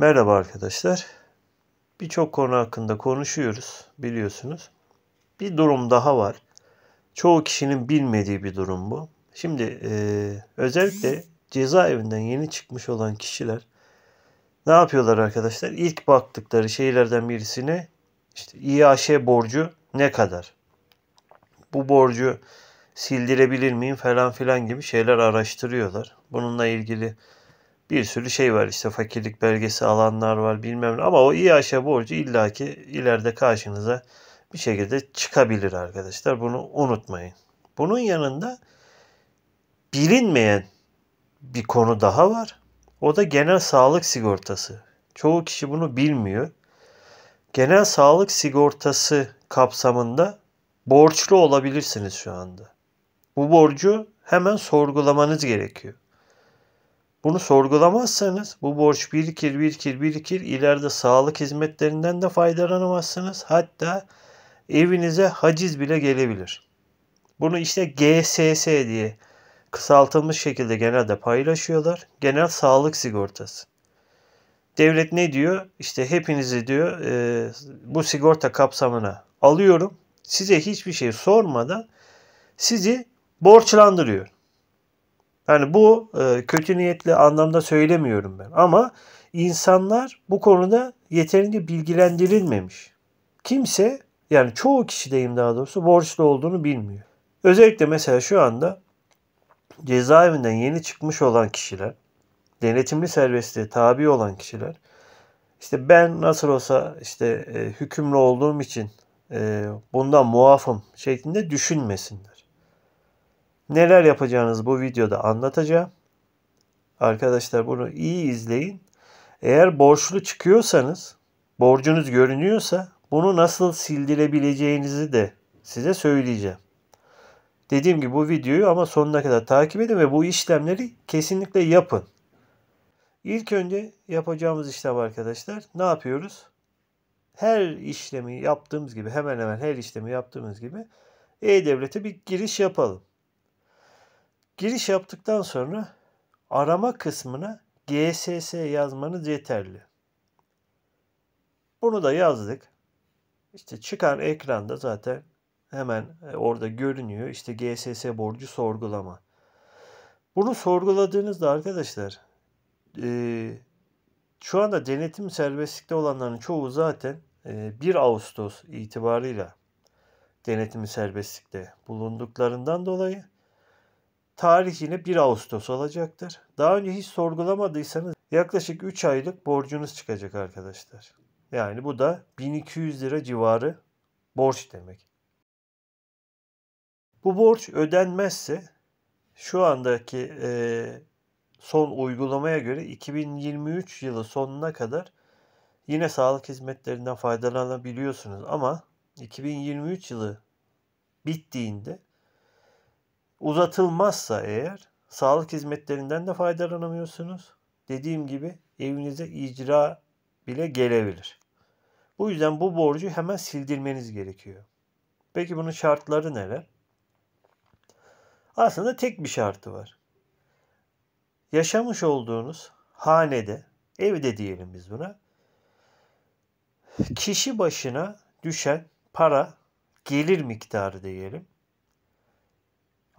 Merhaba arkadaşlar. Birçok konu hakkında konuşuyoruz biliyorsunuz. Bir durum daha var. Çoğu kişinin bilmediği bir durum bu. Şimdi e, özellikle cezaevinden yeni çıkmış olan kişiler ne yapıyorlar arkadaşlar? İlk baktıkları şeylerden birisine işte İAŞ borcu ne kadar? Bu borcu sildirebilir miyim falan filan gibi şeyler araştırıyorlar. Bununla ilgili bir sürü şey var işte fakirlik belgesi alanlar var bilmem ne ama o iyi İAŞ borcu illaki ileride karşınıza bir şekilde çıkabilir arkadaşlar. Bunu unutmayın. Bunun yanında bilinmeyen bir konu daha var. O da genel sağlık sigortası. Çoğu kişi bunu bilmiyor. Genel sağlık sigortası kapsamında borçlu olabilirsiniz şu anda. Bu borcu hemen sorgulamanız gerekiyor. Bunu sorgulamazsanız bu borç birikir birikir birikir ileride sağlık hizmetlerinden de faydalanamazsınız. Hatta evinize haciz bile gelebilir. Bunu işte GSS diye kısaltılmış şekilde genelde paylaşıyorlar. Genel sağlık sigortası. Devlet ne diyor? İşte hepinizi diyor e, bu sigorta kapsamına alıyorum. Size hiçbir şey sormadan sizi borçlandırıyor. Yani bu e, kötü niyetli anlamda söylemiyorum ben. Ama insanlar bu konuda yeterince bilgilendirilmemiş. Kimse yani çoğu kişi deyim daha doğrusu borçlu olduğunu bilmiyor. Özellikle mesela şu anda cezaevinden yeni çıkmış olan kişiler, denetimli serbestliğe tabi olan kişiler işte ben nasıl olsa işte e, hükümlü olduğum için e, bundan muafım şeklinde düşünmesinler. Neler yapacağınızı bu videoda anlatacağım. Arkadaşlar bunu iyi izleyin. Eğer borçlu çıkıyorsanız, borcunuz görünüyorsa bunu nasıl sildirebileceğinizi de size söyleyeceğim. Dediğim gibi bu videoyu ama sonuna kadar takip edin ve bu işlemleri kesinlikle yapın. İlk önce yapacağımız işlem arkadaşlar ne yapıyoruz? Her işlemi yaptığımız gibi hemen hemen her işlemi yaptığımız gibi E-Devlet'e bir giriş yapalım. Giriş yaptıktan sonra arama kısmına GSS yazmanız yeterli. Bunu da yazdık. İşte çıkan ekranda zaten hemen e, orada görünüyor. İşte GSS borcu sorgulama. Bunu sorguladığınızda arkadaşlar e, şu anda denetim serbestlikte olanların çoğu zaten e, 1 Ağustos itibarıyla denetim serbestlikte bulunduklarından dolayı tarih yine 1 Ağustos olacaktır. Daha önce hiç sorgulamadıysanız yaklaşık 3 aylık borcunuz çıkacak arkadaşlar. Yani bu da 1200 lira civarı borç demek. Bu borç ödenmezse şu andaki e, son uygulamaya göre 2023 yılı sonuna kadar yine sağlık hizmetlerinden faydalanabiliyorsunuz ama 2023 yılı bittiğinde uzatılmazsa eğer sağlık hizmetlerinden de faydalanamıyorsunuz. Dediğim gibi evinize icra bile gelebilir. Bu yüzden bu borcu hemen sildirmeniz gerekiyor. Peki bunun şartları neler? Aslında tek bir şartı var. Yaşamış olduğunuz hanede, evde diyelim biz buna. Kişi başına düşen para gelir miktarı diyelim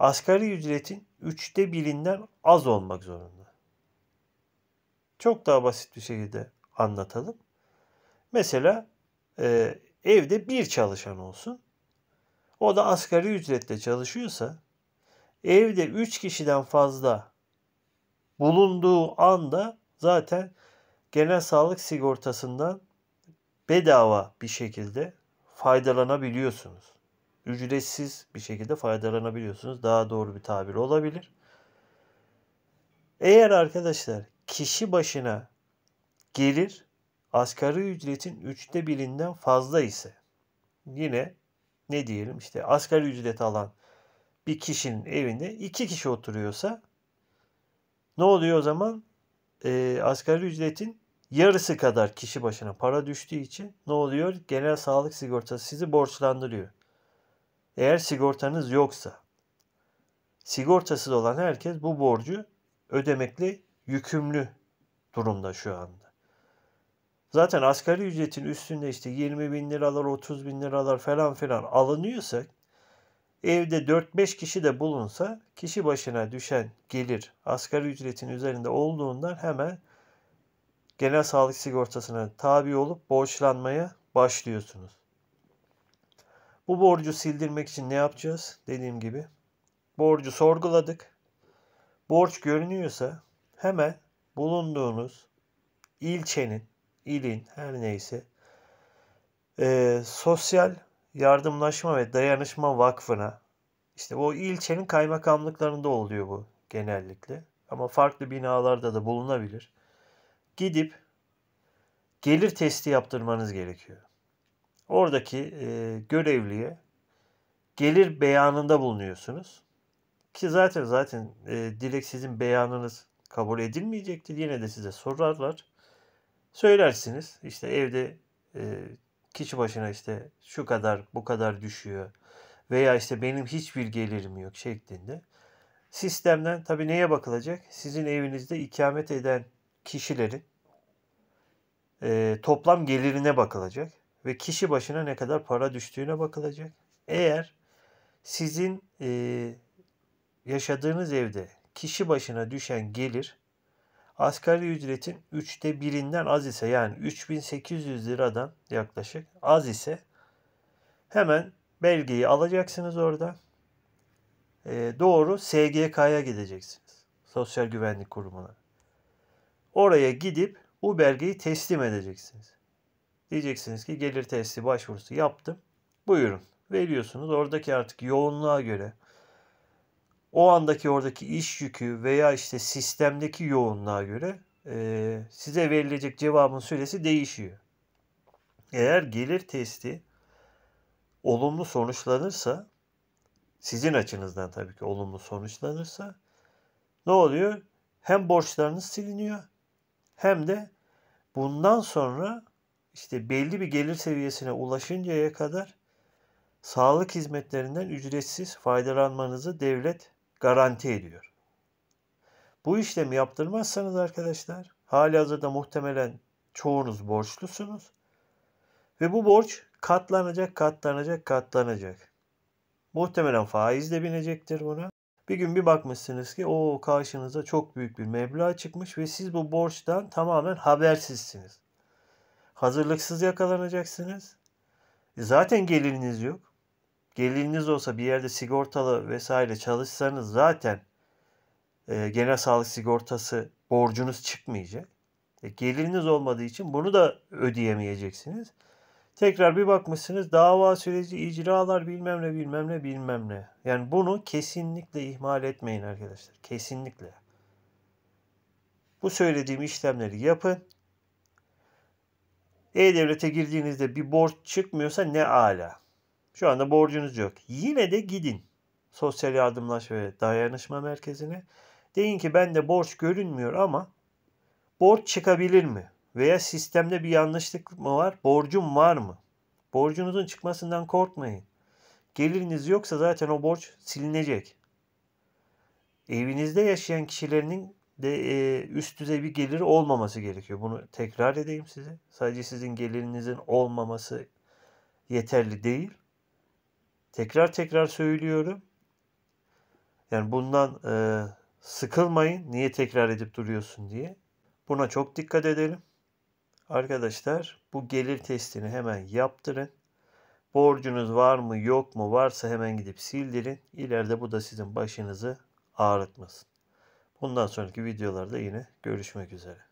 asgari ücretin üçte birinden az olmak zorunda. Çok daha basit bir şekilde anlatalım. Mesela e, evde bir çalışan olsun. O da asgari ücretle çalışıyorsa evde 3 kişiden fazla bulunduğu anda zaten genel sağlık sigortasından bedava bir şekilde faydalanabiliyorsunuz ücretsiz bir şekilde faydalanabiliyorsunuz. Daha doğru bir tabir olabilir. Eğer arkadaşlar kişi başına gelir asgari ücretin üçte birinden fazla ise yine ne diyelim işte asgari ücret alan bir kişinin evinde iki kişi oturuyorsa ne oluyor o zaman? E, asgari ücretin yarısı kadar kişi başına para düştüğü için ne oluyor? Genel sağlık sigortası sizi borçlandırıyor. Eğer sigortanız yoksa sigortasız olan herkes bu borcu ödemekle yükümlü durumda şu anda. Zaten asgari ücretin üstünde işte 20 bin liralar, 30 bin liralar falan filan alınıyorsa evde 4-5 kişi de bulunsa kişi başına düşen gelir asgari ücretin üzerinde olduğundan hemen genel sağlık sigortasına tabi olup borçlanmaya başlıyorsunuz. Bu borcu sildirmek için ne yapacağız? Dediğim gibi borcu sorguladık. Borç görünüyorsa hemen bulunduğunuz ilçenin, ilin her neyse e, sosyal yardımlaşma ve dayanışma vakfına işte o ilçenin kaymakamlıklarında oluyor bu genellikle. Ama farklı binalarda da bulunabilir. Gidip gelir testi yaptırmanız gerekiyor. Oradaki e, görevliye gelir beyanında bulunuyorsunuz. Ki zaten zaten e, direkt sizin beyanınız kabul edilmeyecektir. Yine de size sorarlar. Söylersiniz işte evde e, kişi başına işte şu kadar bu kadar düşüyor veya işte benim hiçbir gelirim yok şeklinde. Sistemden tabii neye bakılacak? Sizin evinizde ikamet eden kişilerin e, toplam gelirine bakılacak ve kişi başına ne kadar para düştüğüne bakılacak. Eğer sizin e, yaşadığınız evde kişi başına düşen gelir asgari ücretin üçte birinden az ise yani 3800 liradan yaklaşık az ise hemen belgeyi alacaksınız orada. E, doğru SGK'ya gideceksiniz. Sosyal Güvenlik Kurumu'na. Oraya gidip bu belgeyi teslim edeceksiniz. Diyeceksiniz ki gelir testi başvurusu yaptım. Buyurun veriyorsunuz. Oradaki artık yoğunluğa göre o andaki oradaki iş yükü veya işte sistemdeki yoğunluğa göre e, size verilecek cevabın süresi değişiyor. Eğer gelir testi olumlu sonuçlanırsa sizin açınızdan tabii ki olumlu sonuçlanırsa ne oluyor? Hem borçlarınız siliniyor hem de bundan sonra işte belli bir gelir seviyesine ulaşıncaya kadar sağlık hizmetlerinden ücretsiz faydalanmanızı devlet garanti ediyor. Bu işlemi yaptırmazsanız arkadaşlar halihazırda muhtemelen çoğunuz borçlusunuz ve bu borç katlanacak katlanacak katlanacak. Muhtemelen faiz de binecektir buna. Bir gün bir bakmışsınız ki o karşınıza çok büyük bir meblağ çıkmış ve siz bu borçtan tamamen habersizsiniz. Hazırlıksız yakalanacaksınız. E zaten geliriniz yok. Geliriniz olsa bir yerde sigortalı vesaire çalışsanız zaten e, genel sağlık sigortası borcunuz çıkmayacak. E, geliriniz olmadığı için bunu da ödeyemeyeceksiniz. Tekrar bir bakmışsınız dava süreci, icralar bilmem ne bilmem ne bilmem ne. Yani bunu kesinlikle ihmal etmeyin arkadaşlar. Kesinlikle. Bu söylediğim işlemleri yapın. E-Devlet'e girdiğinizde bir borç çıkmıyorsa ne ala. Şu anda borcunuz yok. Yine de gidin Sosyal yardımlaşma ve Dayanışma Merkezi'ne. Deyin ki bende borç görünmüyor ama borç çıkabilir mi? Veya sistemde bir yanlışlık mı var? Borcum var mı? Borcunuzun çıkmasından korkmayın. Geliriniz yoksa zaten o borç silinecek. Evinizde yaşayan kişilerinin de e, üst düzey bir gelir olmaması gerekiyor. Bunu tekrar edeyim size. Sadece sizin gelirinizin olmaması yeterli değil. Tekrar tekrar söylüyorum. Yani bundan e, sıkılmayın. Niye tekrar edip duruyorsun diye. Buna çok dikkat edelim. Arkadaşlar bu gelir testini hemen yaptırın. Borcunuz var mı yok mu varsa hemen gidip sildirin. İleride bu da sizin başınızı ağrıtmasın. Bundan sonraki videolarda yine görüşmek üzere.